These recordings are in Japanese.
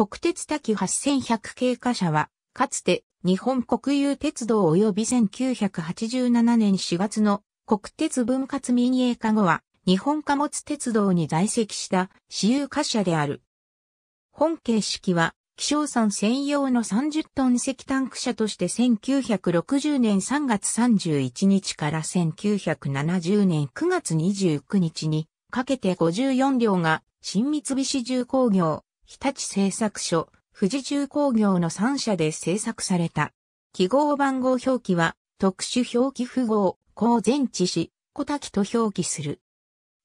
国鉄滝8100系貨車は、かつて日本国有鉄道及び1987年4月の国鉄分割民営化後は、日本貨物鉄道に在籍した私有貨車である。本形式は、気象山専用の30トン石炭ン車として1960年3月31日から1970年9月29日にかけて54両が新三菱重工業日立製作所、富士重工業の3社で製作された。記号番号表記は、特殊表記符号、高前置詞、小滝と表記する。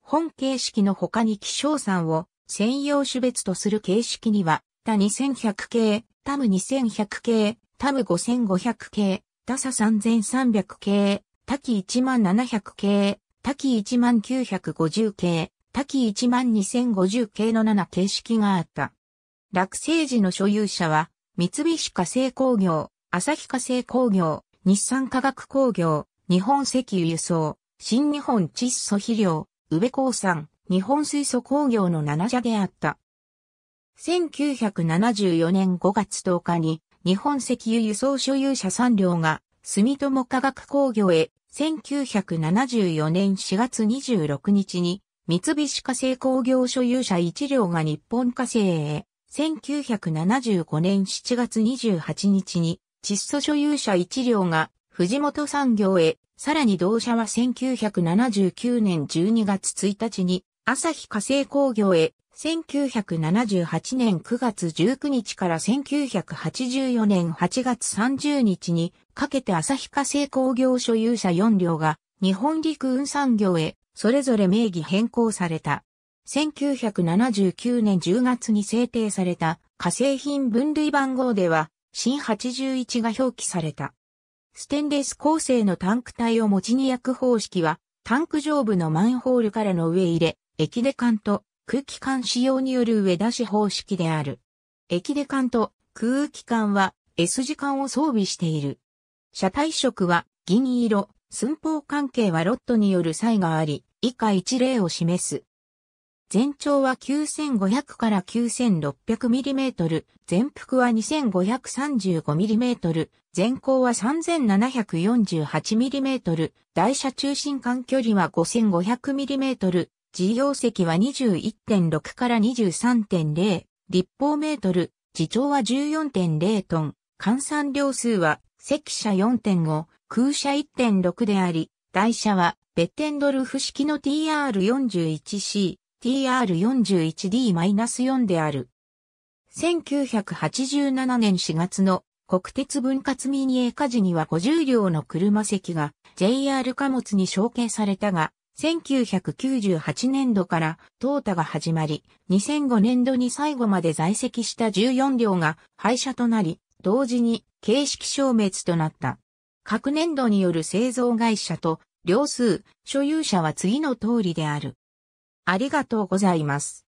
本形式の他に希少産を専用種別とする形式には、他2100系、タム2100系、タム5500系、他差3300系、多キ1700系、多キ1950系、多岐12050系の7形式があった。落成時の所有者は、三菱化成工業、旭化成工業、日産化学工業、日本石油輸送、新日本窒素肥料、宇部鉱産、日本水素工業の7社であった。1974年5月10日に、日本石油輸送所有者3両が、住友化学工業へ、1974年4月26日に、三菱化成工業所有者一両が日本化成へ、1975年7月28日に、窒素所有者一両が藤本産業へ、さらに同社は1979年12月1日に、朝日化成工業へ、1978年9月19日から1984年8月30日にかけて朝日化成工業所有者4両が日本陸運産業へそれぞれ名義変更された。1979年10月に制定された化成品分類番号では、新81が表記された。ステンレス構成のタンク体を持ちに焼く方式は、タンク上部のマンホールからの上入れ、液で管と空気管使用による上出し方式である。液で管と空気管は S 字管を装備している。車体色は銀色、寸法関係はロットによる差異があり、以下一例を示す。全長は9500から 9600mm、全幅は 2535mm、全高は 3748mm、台車中心間距離は 5500mm、事業席は21.6から23.0、立方メートル、自長は14.0トン、換算量数は、積車4.5、空車1.6であり、台車はベッテンドルフ式の TR41C、TR41D-4 である。1987年4月の国鉄分割民営化時には50両の車席が JR 貨物に承継されたが、1998年度から淘汰が始まり、2005年度に最後まで在籍した14両が廃車となり、同時に形式消滅となった。各年度による製造会社と、両数、所有者は次の通りである。ありがとうございます。